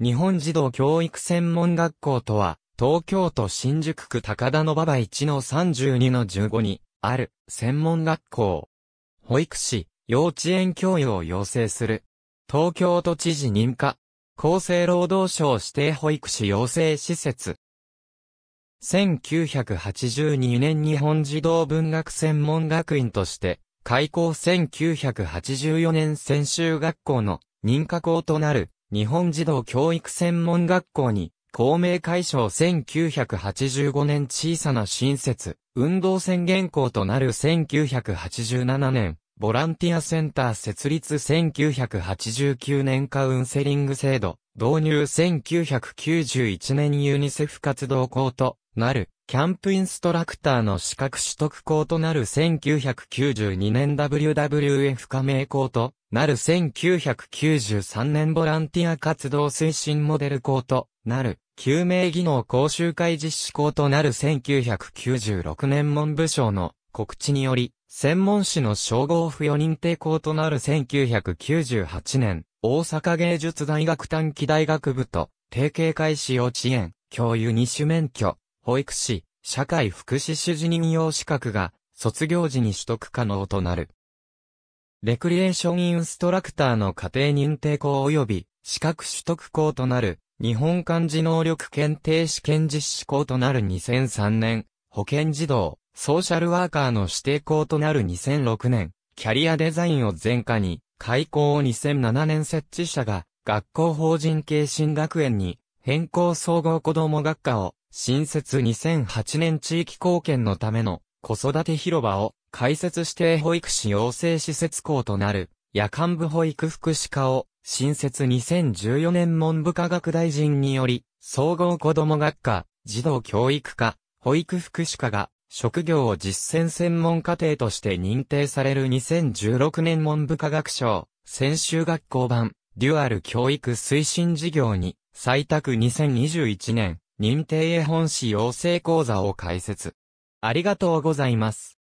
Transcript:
日本児童教育専門学校とは、東京都新宿区高田の馬場1の32の15に、ある、専門学校。保育士、幼稚園教諭を養成する。東京都知事認可。厚生労働省指定保育士養成施設。1982年日本児童文学専門学院として、開校1984年専修学校の認可校となる日本児童教育専門学校に、公明解消1985年小さな新設、運動宣言校となる1987年、ボランティアセンター設立1989年カウンセリング制度、導入1991年ユニセフ活動校となる、キャンプインストラクターの資格取得校となる1992年 WWF 加盟校となる1993年ボランティア活動推進モデル校となる救命技能講習会実施校となる1996年文部省の告知により、専門士の称号付与認定校となる1998年、大阪芸術大学短期大学部と、提携開始幼稚園、教諭二種免許、保育士、社会福祉主事任用資格が卒業時に取得可能となる。レクリエーションインストラクターの家庭認定校及び資格取得校となる日本漢字能力検定試験実施校となる2003年、保健児童、ソーシャルワーカーの指定校となる2006年、キャリアデザインを前科に、開校を2007年設置者が学校法人系新学園に変更総合子ども学科を新設2008年地域貢献のための子育て広場を開設指定保育士養成施設校となる夜間部保育福祉課を新設2014年文部科学大臣により総合子ども学科、児童教育科、保育福祉課が職業を実践専門課程として認定される2016年文部科学省、専修学校版、デュアル教育推進事業に、採択2021年、認定絵本使用成講座を開設。ありがとうございます。